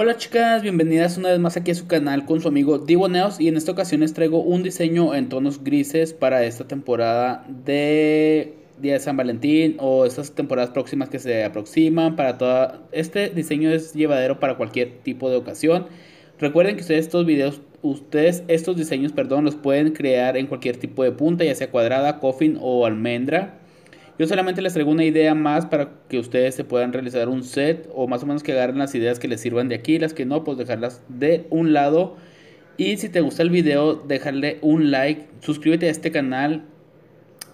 Hola chicas, bienvenidas una vez más aquí a su canal con su amigo Diboneos y en esta ocasión les traigo un diseño en tonos grises para esta temporada de Día de San Valentín o estas temporadas próximas que se aproximan para toda... Este diseño es llevadero para cualquier tipo de ocasión. Recuerden que ustedes estos videos, ustedes estos diseños, perdón, los pueden crear en cualquier tipo de punta, ya sea cuadrada, coffin o almendra. Yo solamente les traigo una idea más para que ustedes se puedan realizar un set o más o menos que agarren las ideas que les sirvan de aquí, las que no, pues dejarlas de un lado. Y si te gusta el video, dejarle un like, suscríbete a este canal,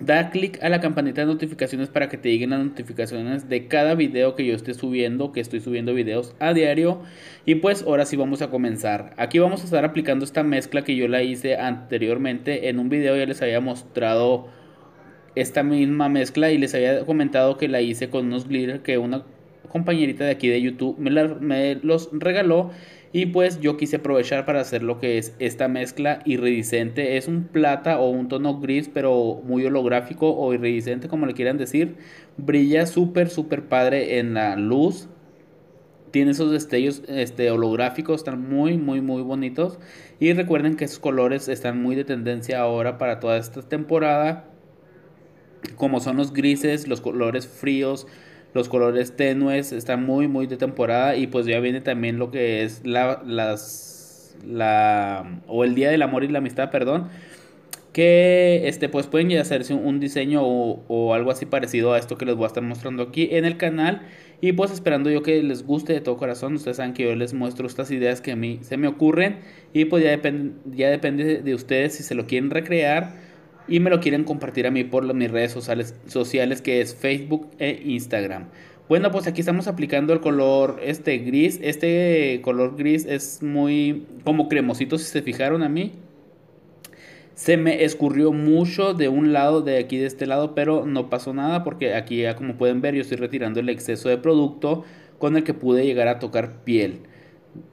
da clic a la campanita de notificaciones para que te lleguen las notificaciones de cada video que yo esté subiendo, que estoy subiendo videos a diario. Y pues ahora sí vamos a comenzar. Aquí vamos a estar aplicando esta mezcla que yo la hice anteriormente en un video, ya les había mostrado esta misma mezcla y les había comentado que la hice con unos glitter que una compañerita de aquí de YouTube me, los regaló y pues yo quise aprovechar para hacer lo que es esta mezcla iridiscente. Es un plata o un tono gris, pero muy holográfico o iridiscente, como le quieran decir. Brilla súper, súper padre en la luz. Tiene esos destellos este, holográficos, están muy, muy, muy bonitos. Y recuerden que esos colores están muy de tendencia ahora para toda esta temporada como son los grises, los colores fríos, los colores tenues, están muy, muy de temporada y pues ya viene también lo que es la, las, la, o el Día del Amor y la Amistad, perdón, que este, pues pueden hacerse un, diseño o, algo así parecido a esto que les voy a estar mostrando aquí en el canal y pues esperando yo que les guste de todo corazón, ustedes saben que yo les muestro estas ideas que a mí se me ocurren y pues ya, ya depende de ustedes si se lo quieren recrear y me lo quieren compartir a mí por mis redes sociales, que es Facebook e Instagram. Bueno, pues aquí estamos aplicando el color este gris. Este color gris es muy como cremosito, si se fijaron a mí. Se me escurrió mucho de un lado, de aquí de este lado, pero no pasó nada porque aquí ya como pueden ver yo estoy retirando el exceso de producto con el que pude llegar a tocar piel.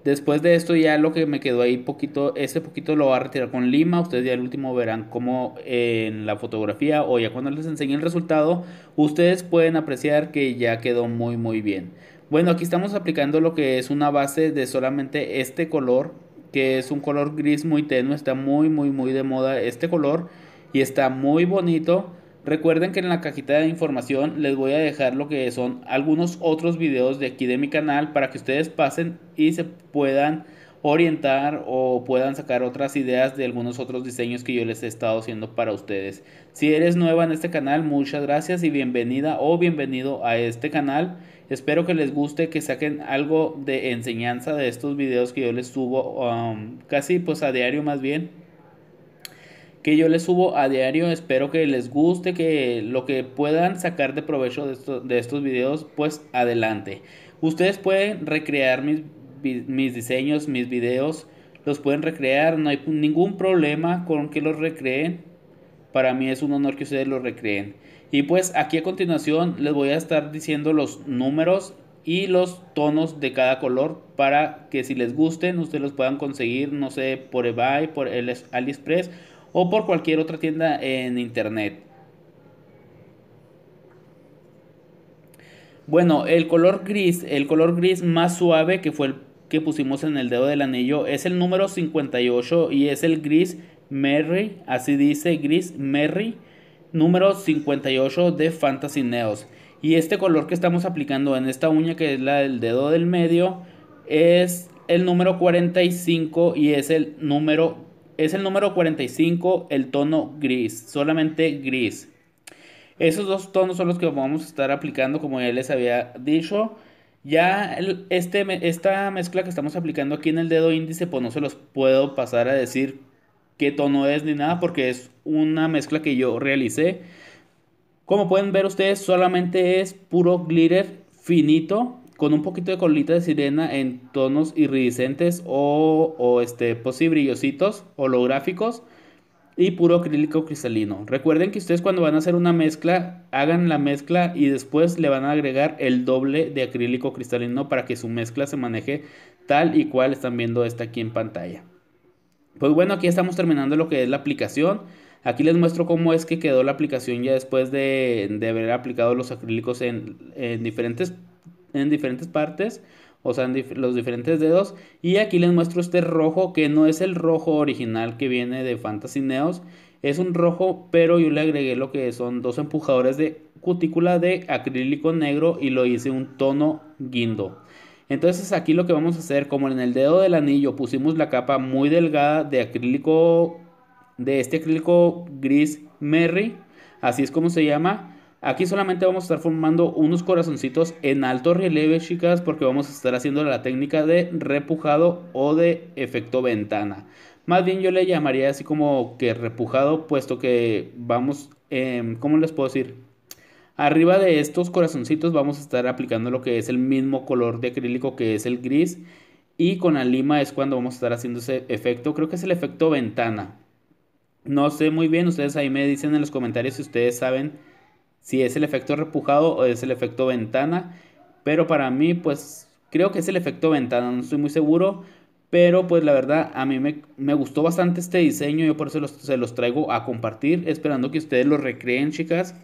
Después de esto ya lo que me quedó ahí poquito, ese poquito lo va a retirar con lima. Ustedes ya el último verán cómo en la fotografía o ya cuando les enseñe el resultado, ustedes pueden apreciar que ya quedó muy muy bien. Bueno, aquí estamos aplicando lo que es una base de solamente este color, que es un color gris muy tenue, está muy muy muy de moda este color y está muy bonito. Recuerden que en la cajita de información les voy a dejar lo que son algunos otros videos de aquí de mi canal para que ustedes pasen y se puedan orientar o puedan sacar otras ideas de algunos otros diseños que yo les he estado haciendo para ustedes. Si eres nueva en este canal, muchas gracias y bienvenida o bienvenido a este canal. Espero que les guste, que saquen algo de enseñanza de estos videos que yo les subo um, casi pues a diario más bien que yo les subo a diario. Espero que les guste, que lo que puedan sacar de provecho de, estos videos, pues adelante. Ustedes pueden recrear mis, mis diseños, mis videos, los pueden recrear, no hay ningún problema con que los recreen. Para mí es un honor que ustedes los recreen. Y pues aquí a continuación les voy a estar diciendo los números y los tonos de cada color para que si les gusten ustedes los puedan conseguir, no sé, por eBay, por el AliExpress o por cualquier otra tienda en internet. Bueno, el color gris, el color gris más suave que fue el que pusimos en el dedo del anillo es el número 58 y es el gris Merry, así dice gris Merry, número 58 de Fantasy Neos. Y este color que estamos aplicando en esta uña que es la del dedo del medio es el número 45 y es el número es el número 45, el tono gris, solamente gris. Esos dos tonos son los que vamos a estar aplicando como ya les había dicho. Ya este, esta mezcla que estamos aplicando aquí en el dedo índice, pues no se los puedo pasar a decir qué tono es ni nada, porque es una mezcla que yo realicé. Como pueden ver ustedes, solamente es puro glitter finito con un poquito de colita de sirena en tonos iridiscentes o, o este, pues holográficos y puro acrílico cristalino. Recuerden que ustedes cuando van a hacer una mezcla, hagan la mezcla y después le van a agregar el doble de acrílico cristalino para que su mezcla se maneje tal y cual están viendo esta aquí en pantalla. Pues bueno, aquí estamos terminando lo que es la aplicación. Aquí les muestro cómo es que quedó la aplicación ya después de, haber aplicado los acrílicos en, en diferentes en diferentes partes, o sea, los diferentes dedos. Y aquí les muestro este rojo, que no es el rojo original que viene de Fantasy Neos. Es un rojo, pero yo le agregué lo que son dos empujadores de cutícula de acrílico negro y lo hice un tono guindo. Entonces aquí lo que vamos a hacer, como en el dedo del anillo pusimos la capa muy delgada de acrílico, de este acrílico gris Merry, así es como se llama. Aquí solamente vamos a estar formando unos corazoncitos en alto relieve, chicas, porque vamos a estar haciendo la técnica de repujado o de efecto ventana. Más bien yo le llamaría así como que repujado, puesto que vamos, em, ¿cómo les puedo decir? Arriba de estos corazoncitos vamos a estar aplicando lo que es el mismo color de acrílico que es el gris. Y con la lima es cuando vamos a estar haciendo ese efecto, creo que es el efecto ventana. No sé muy bien, ustedes ahí me dicen en los comentarios si ustedes saben si es el efecto repujado o es el efecto ventana. Pero para mí, pues creo que es el efecto ventana, no estoy muy seguro. Pero pues la verdad, a mí me, gustó bastante este diseño. Yo por eso se los traigo a compartir, esperando que ustedes lo recreen, chicas.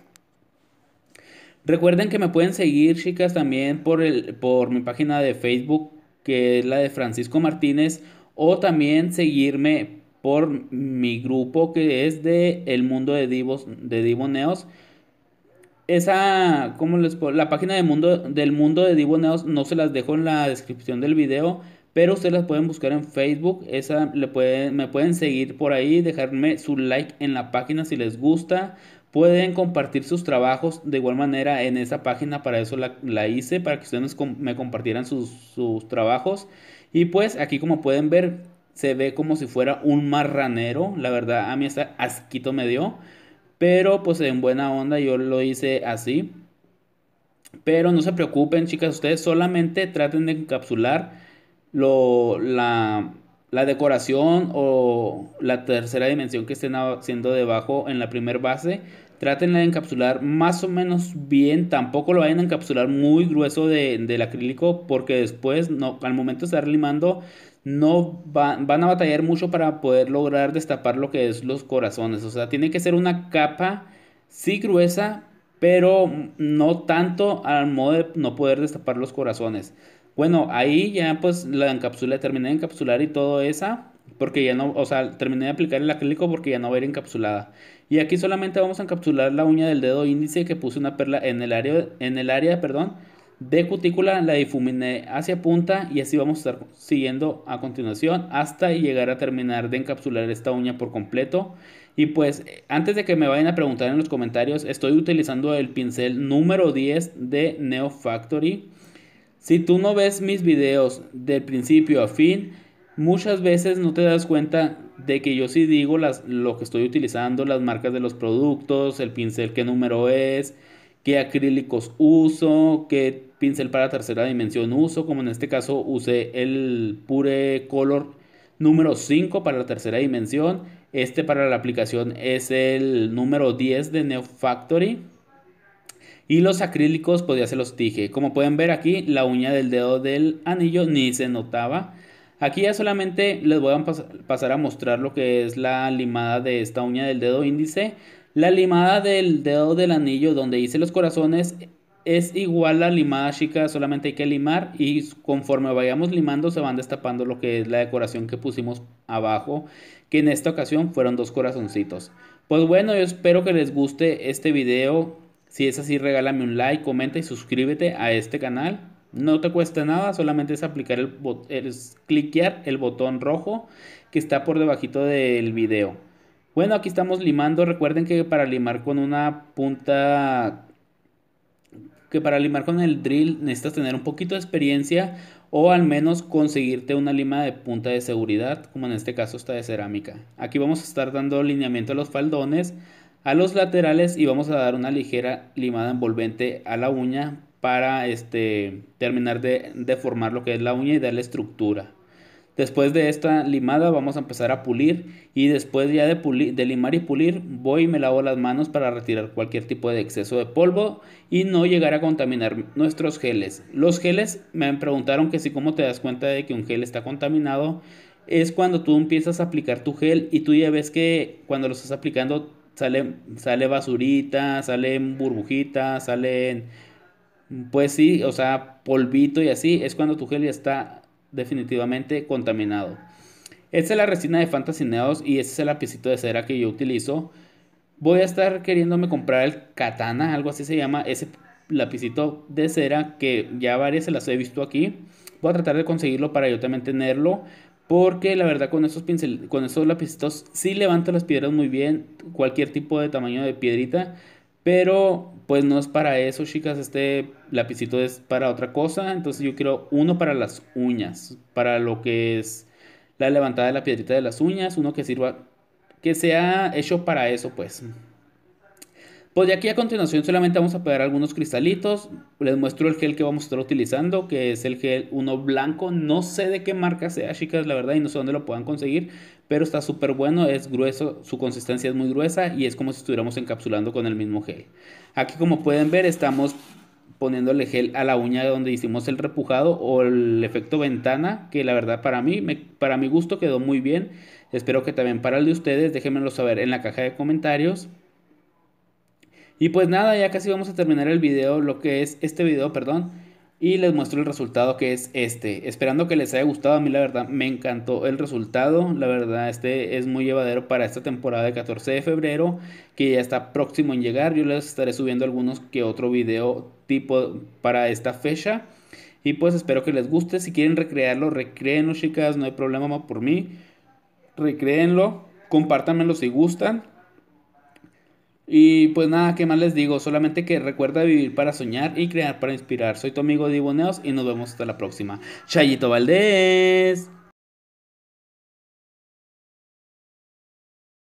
Recuerden que me pueden seguir, chicas, también por, por mi página de Facebook, que es la de Francisco Martínez. O también seguirme por mi grupo que es de El Mundo de Divos, de Divoneos esa, ¿cómo les La página de mundo, del mundo de Diboneos no se las dejo en la descripción del video, pero ustedes las pueden buscar en Facebook. Esa le pueden, me pueden seguir por ahí, dejarme su like en la página si les gusta. Pueden compartir sus trabajos de igual manera en esa página, para eso la, hice, para que ustedes me compartieran sus, trabajos. Y pues aquí como pueden ver, se ve como si fuera un marranero. La verdad, a mí está asquito me dio. Pero pues en buena onda yo lo hice así. Pero no se preocupen, chicas, ustedes solamente traten de encapsular la, la, decoración o la tercera dimensión que estén haciendo debajo en la primera base traten de encapsular más o menos bien, tampoco lo vayan a encapsular muy grueso del acrílico porque después no, al momento de estar limando no van a batallar mucho para poder lograr destapar lo que es los corazones, o sea, tiene que ser una capa sí gruesa, pero no tanto al modo de no poder destapar los corazones. Bueno, ahí ya pues la encapsula, terminé de encapsular y todo esa porque ya no, o sea, terminé de aplicar el acrílico porque ya no va a ir encapsulada. Y aquí solamente vamos a encapsular la uña del dedo índice que puse una perla en el área, en el área perdón, de cutícula, la difuminé hacia punta y así vamos a estar siguiendo a continuación hasta llegar a terminar de encapsular esta uña por completo. Y pues antes de que me vayan a preguntar en los comentarios, estoy utilizando el pincel número 10 de Neo Factory. Si tú no ves mis videos de principio a fin, muchas veces no te das cuenta de que yo sí digo las, lo que estoy utilizando, las marcas de los productos, el pincel, qué número es, qué acrílicos uso, qué pincel para tercera dimensión uso, como en este caso usé el Pure Color número 5 para la tercera dimensión, este para la aplicación es el número 10 de Neo Factory. Y los acrílicos, pues ya se los dije. Como pueden ver aquí, la uña del dedo del anillo ni se notaba. Aquí ya solamente les voy a pasar a mostrar lo que es la limada de esta uña del dedo índice. La limada del dedo del anillo donde hice los corazones es igual a la limada chica, solamente hay que limar y conforme vayamos limando se van destapando lo que es la decoración que pusimos abajo, que en esta ocasión fueron dos corazoncitos. Pues bueno, yo espero que les guste este video, si es así regálame un like, comenta y suscríbete a este canal. No te cuesta nada, solamente es aplicar el, es cliquear el botón rojo que está por debajito del video. Bueno, aquí estamos limando. Recuerden que para limar con una punta que para limar con el drill necesitas tener un poquito de experiencia o al menos conseguirte una lima de punta de seguridad, como en este caso está de cerámica. Aquí vamos a estar dando lineamiento a los faldones, a los laterales y vamos a dar una ligera limada envolvente a la uña para este, terminar de, formar lo que es la uña y darle estructura. Después de esta limada vamos a empezar a pulir y después ya de, limar y pulir voy y me lavo las manos para retirar cualquier tipo de exceso de polvo y no llegar a contaminar nuestros geles. Los geles me preguntaron que si cómo te das cuenta de que un gel está contaminado es cuando tú empiezas a aplicar tu gel y tú ya ves que cuando lo estás aplicando sale, sale basurita, salen burbujitas, salen pues sí, o sea, polvito y así, es cuando tu gel ya está definitivamente contaminado. Esta es la resina de Fantasy Neos y este es el lapicito de cera que yo utilizo. Voy a estar queriéndome comprar el Katana, algo así se llama, ese lapicito de cera que ya varias se las he visto aquí. Voy a tratar de conseguirlo para yo también tenerlo. Porque la verdad con esos, pinceles con esos lapicitos sí levanto las piedras muy bien, cualquier tipo de tamaño de piedrita. Pero pues no es para eso, chicas. Este lapicito es para otra cosa. Entonces yo quiero uno para las uñas. Para lo que es la levantada de la piedrita de las uñas. Uno que sirva, que sea hecho para eso, pues. Pues de aquí a continuación solamente vamos a pegar algunos cristalitos. Les muestro el gel que vamos a estar utilizando, que es el gel uno blanco. No sé de qué marca sea, chicas, la verdad, y no sé dónde lo puedan conseguir. Pero está súper bueno, es grueso, su consistencia es muy gruesa y es como si estuviéramos encapsulando con el mismo gel. Aquí como pueden ver estamos poniéndole gel a la uña donde hicimos el repujado o el efecto ventana, que la verdad para mí, para mi gusto quedó muy bien. Espero que también para el de ustedes, déjenmelo saber en la caja de comentarios. Y pues nada, ya casi vamos a terminar el video, lo que es este video, perdón. Y les muestro el resultado que es este. Esperando que les haya gustado, a mí la verdad me encantó el resultado. La verdad, este es muy llevadero para esta temporada de 14 de febrero, que ya está próximo en llegar. Yo les estaré subiendo algunos que otro video tipo para esta fecha. Y pues espero que les guste. Si quieren recrearlo, recréenlo, chicas. No hay problema por mí. Recréenlo. Compártanmelo si gustan. Y pues nada, ¿qué más les digo? Solamente que recuerda vivir para soñar y crear para inspirar. Soy tu amigo Diboneos y nos vemos hasta la próxima. Chayito Valdés.